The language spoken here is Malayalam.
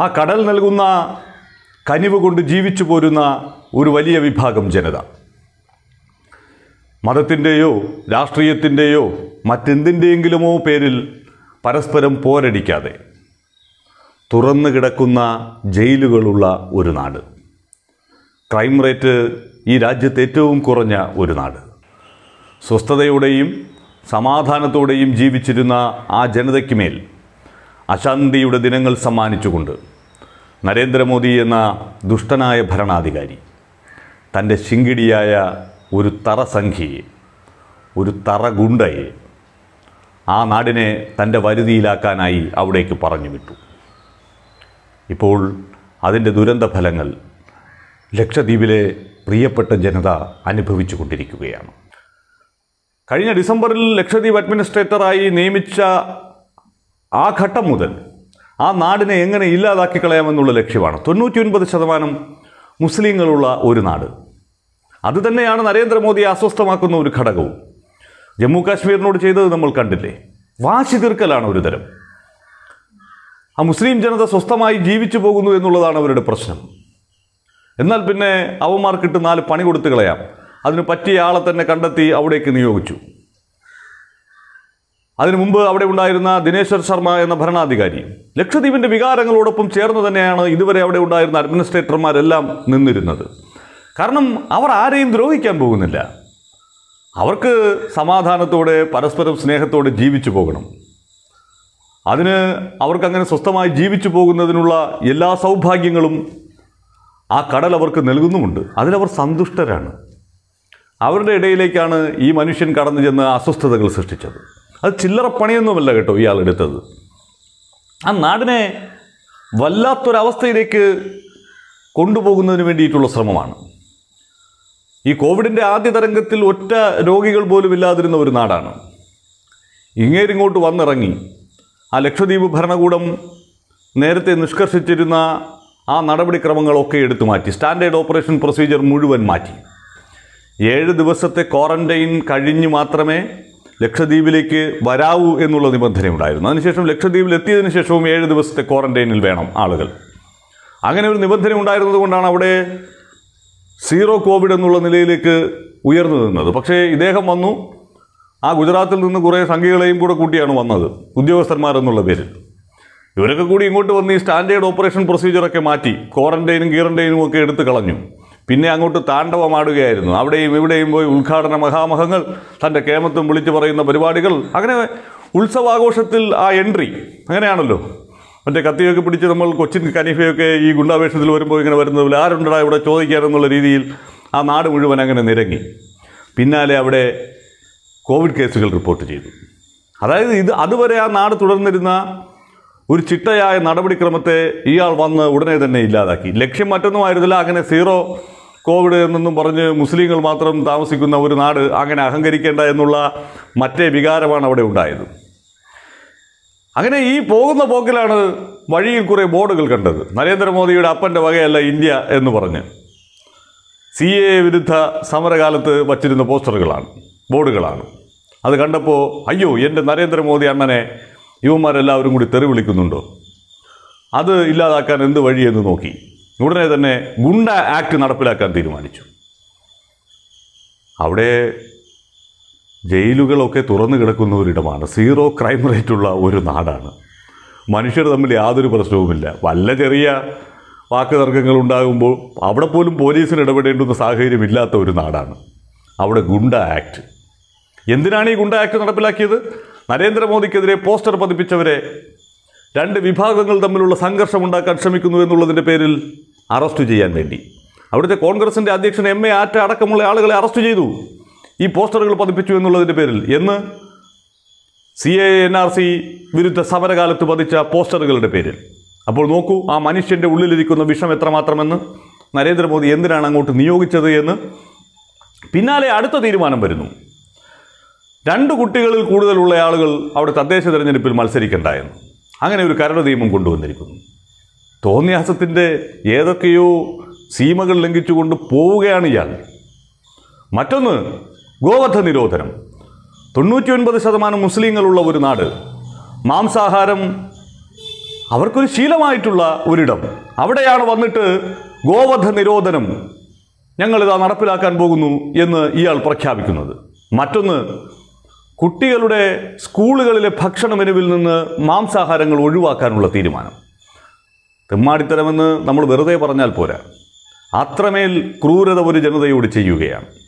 ആ കടൽ നൽകുന്ന കനിവ് കൊണ്ട് ജീവിച്ചു പോരുന്ന ഒരു വലിയ വിഭാഗം ജനത മതത്തിൻ്റെയോ രാഷ്ട്രീയത്തിൻ്റെയോ മറ്റെന്തിൻ്റെയെങ്കിലുമോ പേരിൽ പരസ്പരം പോരടിക്കാതെ തുറന്നു കിടക്കുന്ന ജയിലുകളുള്ള ഒരു നാട് ക്രൈം റേറ്റ് ഈ രാജ്യത്ത് ഏറ്റവും കുറഞ്ഞ ഒരു നാട് സ്വസ്ഥതയോടെയും സമാധാനത്തോടെയും ജീവിച്ചിരുന്ന ആ ജനതയ്ക്ക് മേൽ അശാന്തിയുടെ ദിനങ്ങൾ സമ്മാനിച്ചുകൊണ്ട് നരേന്ദ്രമോദി എന്ന ദുഷ്ടനായ ഭരണാധികാരി തൻ്റെ ശിങ്കിടിയായ ഒരു തറസംഖ്യയെ ഒരു തറ ഗുണ്ടയെ ആ നാടിനെ തൻ്റെ വരുതിയിലാക്കാനായി അവിടേക്ക് പറഞ്ഞു വിട്ടു ഇപ്പോൾ അതിൻ്റെ ദുരന്ത ഫലങ്ങൾ ലക്ഷദ്വീപിലെ പ്രിയപ്പെട്ട ജനത അനുഭവിച്ചു കൊണ്ടിരിക്കുകയാണ് കഴിഞ്ഞ ഡിസംബറിൽ ലക്ഷദ്വീപ് അഡ്മിനിസ്ട്രേറ്ററായി നിയമിച്ച ആ ഘട്ടം മുതൽ ആ നാടിനെ എങ്ങനെ ഇല്ലാതാക്കി കളയാമെന്നുള്ള ലക്ഷ്യമാണ് ഒൻപത് ശതമാനം മുസ്ലിങ്ങളുള്ള ഒരു നാട് അതുതന്നെയാണ് നരേന്ദ്രമോദിയെ അസ്വസ്ഥമാക്കുന്ന ഒരു ഘടകവും ജമ്മു കാശ്മീരിനോട് ചെയ്തത് നമ്മൾ കണ്ടില്ലേ വാശി തീർക്കലാണ് ഒരു തരം ആ മുസ്ലിം ജനത സ്വസ്ഥമായി ജീവിച്ചു പോകുന്നു എന്നുള്ളതാണ് അവരുടെ പ്രശ്നം എന്നാൽ പിന്നെ അവന്മാർക്കിട്ട് നാല് പണി കൊടുത്തു കളയാം അതിന് പറ്റിയ ആളെ തന്നെ കണ്ടെത്തി അവിടേക്ക് നിയോഗിച്ചു അതിനു മുമ്പ് അവിടെ ഉണ്ടായിരുന്ന ദിനേശ്വർ ശർമ്മ എന്ന ഭരണാധികാരി ലക്ഷദ്വീപിന്റെ വികാരങ്ങളോടൊപ്പം ചേർന്ന് തന്നെയാണ് ഇതുവരെ അവിടെ ഉണ്ടായിരുന്ന അഡ്മിനിസ്ട്രേറ്റർമാരെല്ലാം നിന്നിരുന്നത് കാരണം അവർ ആരെയും ദ്രോഹിക്കാൻ പോകുന്നില്ല അവർക്ക് സമാധാനത്തോടെ പരസ്പരം സ്നേഹത്തോടെ ജീവിച്ചു പോകണം അതിന് അവർക്കങ്ങനെ സ്വസ്ഥമായി ജീവിച്ചു പോകുന്നതിനുള്ള എല്ലാ സൗഭാഗ്യങ്ങളും ആ കടൽ അവർക്ക് നൽകുന്നുമുണ്ട് അതിലവർ സന്തുഷ്ടരാണ് അവരുടെ ഇടയിലേക്കാണ് ഈ മനുഷ്യൻ കടന്നു ചെന്ന് അസ്വസ്ഥതകൾ സൃഷ്ടിച്ചത് അത് ചില്ലറ പണിയൊന്നുമല്ല കേട്ടോ ഇയാൾ എടുത്തത് ആ നാടിനെ വല്ലാത്തൊരവസ്ഥയിലേക്ക് കൊണ്ടുപോകുന്നതിന് വേണ്ടിയിട്ടുള്ള ശ്രമമാണ് ഈ കോവിഡിൻ്റെ ആദ്യ തരംഗത്തിൽ ഒറ്റ രോഗികൾ പോലും ഇല്ലാതിരുന്ന ഒരു നാടാണ് ഇങ്ങേരിങ്ങോട്ട് വന്നിറങ്ങി ആ ലക്ഷദ്വീപ് ഭരണകൂടം നേരത്തെ നിഷ്കർഷിച്ചിരുന്ന ആ നടപടിക്രമങ്ങളൊക്കെ എടുത്തു മാറ്റി സ്റ്റാൻഡേർഡ് ഓപ്പറേഷൻ പ്രൊസീജിയർ മുഴുവൻ മാറ്റി ഏഴ് ദിവസത്തെ ക്വാറന്റൈൻ കഴിഞ്ഞ് മാത്രമേ ലക്ഷദ്വീപിലേക്ക് വരാവൂ എന്നുള്ള നിബന്ധനയുണ്ടായിരുന്നു അതിനുശേഷം ലക്ഷദ്വീപിൽ എത്തിയതിനു ശേഷവും ഏഴ് ദിവസത്തെ ക്വാറന്റൈനിൽ വേണം ആളുകൾ അങ്ങനെ ഒരു നിബന്ധന ഉണ്ടായിരുന്നത് കൊണ്ടാണ് അവിടെ സീറോ കോവിഡ് എന്നുള്ള നിലയിലേക്ക് ഉയർന്നു നിന്നത് പക്ഷേ ഇദ്ദേഹം വന്നു ആ ഗുജറാത്തിൽ നിന്ന് കുറേ സംഖ്യകളെയും കൂടെ കൂട്ടിയാണ് വന്നത് ഉദ്യോഗസ്ഥന്മാരെന്നുള്ള പേരിൽ ഇവരൊക്കെ കൂടി ഇങ്ങോട്ട് വന്ന് ഈ സ്റ്റാൻഡേർഡ് ഓപ്പറേഷൻ പ്രൊസീജിയറൊക്കെ മാറ്റി ക്വാറന്റൈനും ഗീറന്റൈനും ഒക്കെ എടുത്ത് കളഞ്ഞു പിന്നെ അങ്ങോട്ട് താണ്ഡവമാടുകയായിരുന്നു അവിടെയും ഇവിടെയും പോയി ഉദ്ഘാടന മഹാമഹങ്ങൾ തൻ്റെ കേമത്വം വിളിച്ചു പറയുന്ന പരിപാടികൾ അങ്ങനെ ഉത്സവാഘോഷത്തിൽ ആ എൻട്രി അങ്ങനെയാണല്ലോ മറ്റേ കത്തിയൊക്കെ പിടിച്ച് നമ്മൾ കൊച്ചിൻ കനീഫയൊക്കെ ഈ ഗുണ്ടാവേഷത്തിൽ വരുമ്പോൾ ഇങ്ങനെ വരുന്നത് ആരുണ്ടടാ ഇവിടെ ചോദിക്കാറെന്നുള്ള രീതിയിൽ ആ നാട് മുഴുവൻ അങ്ങനെ നിരങ്ങി പിന്നാലെ അവിടെ കോവിഡ് കേസുകൾ റിപ്പോർട്ട് ചെയ്തു അതായത് ഇത് അതുവരെ ആ നാട് തുടർന്നിരുന്ന ഒരു ചിട്ടയായ നടപടിക്രമത്തെ ഇയാൾ വന്ന് ഉടനെ തന്നെ ഇല്ലാതാക്കി ലക്ഷ്യം ആയിരുന്നില്ല അങ്ങനെ സീറോ കോവിഡ് എന്നൊന്നും പറഞ്ഞ് മുസ്ലിങ്ങൾ മാത്രം താമസിക്കുന്ന ഒരു നാട് അങ്ങനെ അഹങ്കരിക്കേണ്ട എന്നുള്ള മറ്റേ വികാരമാണ് അവിടെ ഉണ്ടായത് അങ്ങനെ ഈ പോകുന്ന പോക്കിലാണ് വഴിയിൽ കുറേ ബോർഡുകൾ കണ്ടത് നരേന്ദ്രമോദിയുടെ അപ്പൻ്റെ വകയല്ല ഇന്ത്യ എന്ന് പറഞ്ഞ് സി എ വിരുദ്ധ സമരകാലത്ത് വച്ചിരുന്ന പോസ്റ്ററുകളാണ് ബോർഡുകളാണ് അത് കണ്ടപ്പോൾ അയ്യോ എൻ്റെ നരേന്ദ്രമോദി അണ്ണനെ യുവന്മാരെല്ലാവരും കൂടി തെറി വിളിക്കുന്നുണ്ടോ അത് ഇല്ലാതാക്കാൻ എന്ത് വഴിയെന്ന് നോക്കി ഉടനെ തന്നെ ഗുണ്ട ആക്ട് നടപ്പിലാക്കാൻ തീരുമാനിച്ചു അവിടെ ജയിലുകളൊക്കെ തുറന്നു കിടക്കുന്ന ഒരിടമാണ് സീറോ ക്രൈം റേറ്റ് ഉള്ള ഒരു നാടാണ് മനുഷ്യർ തമ്മിൽ യാതൊരു പ്രശ്നവുമില്ല വല്ല ചെറിയ വാക്ക് തർക്കങ്ങൾ ഉണ്ടാകുമ്പോൾ അവിടെ പോലും പോലീസിന് ഇടപെടേണ്ടുന്ന സാഹചര്യം ഇല്ലാത്ത ഒരു നാടാണ് അവിടെ ഗുണ്ട ആക്ട് എന്തിനാണ് ഈ ഗുണ്ട ആക്ട് നടപ്പിലാക്കിയത് നരേന്ദ്രമോദിക്കെതിരെ പോസ്റ്റർ പതിപ്പിച്ചവരെ രണ്ട് വിഭാഗങ്ങൾ തമ്മിലുള്ള സംഘർഷം ഉണ്ടാക്കാൻ ശ്രമിക്കുന്നു എന്നുള്ളതിൻ്റെ പേരിൽ അറസ്റ്റ് ചെയ്യാൻ വേണ്ടി അവിടുത്തെ കോൺഗ്രസിൻ്റെ അധ്യക്ഷൻ എം എ ആറ്റ അടക്കമുള്ള ആളുകളെ അറസ്റ്റ് ചെയ്തു ഈ പോസ്റ്ററുകൾ പതിപ്പിച്ചു എന്നുള്ളതിൻ്റെ പേരിൽ എന്ന് C A N R C വിരുദ്ധ സമരകാലത്ത് പതിച്ച പോസ്റ്ററുകളുടെ പേരിൽ അപ്പോൾ നോക്കൂ ആ മനുഷ്യൻ്റെ ഉള്ളിലിരിക്കുന്ന വിഷം എത്രമാത്രമെന്ന് നരേന്ദ്രമോദി എന്തിനാണ് അങ്ങോട്ട് നിയോഗിച്ചത് എന്ന് പിന്നാലെ അടുത്ത തീരുമാനം വരുന്നു രണ്ട് കുട്ടികളിൽ കൂടുതലുള്ള ആളുകൾ അവിടെ തദ്ദേശ തിരഞ്ഞെടുപ്പിൽ മത്സരിക്കേണ്ട എന്ന് അങ്ങനെ ഒരു കരട് നിയമം കൊണ്ടുവന്നിരിക്കുന്നു തോന്നിയാസത്തിൻ്റെ ഏതൊക്കെയോ സീമകൾ ലംഘിച്ചുകൊണ്ട് പോവുകയാണ് ഇയാൾ മറ്റൊന്ന് ഗോവധ നിരോധനം ഒൻപത് ശതമാനം മുസ്ലിങ്ങളുള്ള ഒരു നാട് മാംസാഹാരം അവർക്കൊരു ശീലമായിട്ടുള്ള ഒരിടം അവിടെയാണ് വന്നിട്ട് ഗോവധ നിരോധനം ഞങ്ങളിതാ നടപ്പിലാക്കാൻ പോകുന്നു എന്ന് ഇയാൾ പ്രഖ്യാപിക്കുന്നത് മറ്റൊന്ന് കുട്ടികളുടെ സ്കൂളുകളിലെ ഭക്ഷണ മെനുവിൽ നിന്ന് മാംസാഹാരങ്ങൾ ഒഴിവാക്കാനുള്ള തീരുമാനം തെമ്മാടിത്തരമെന്ന് നമ്മൾ വെറുതെ പറഞ്ഞാൽ പോരാ അത്രമേൽ ക്രൂരത ഒരു ജനതയോട് ചെയ്യുകയാണ്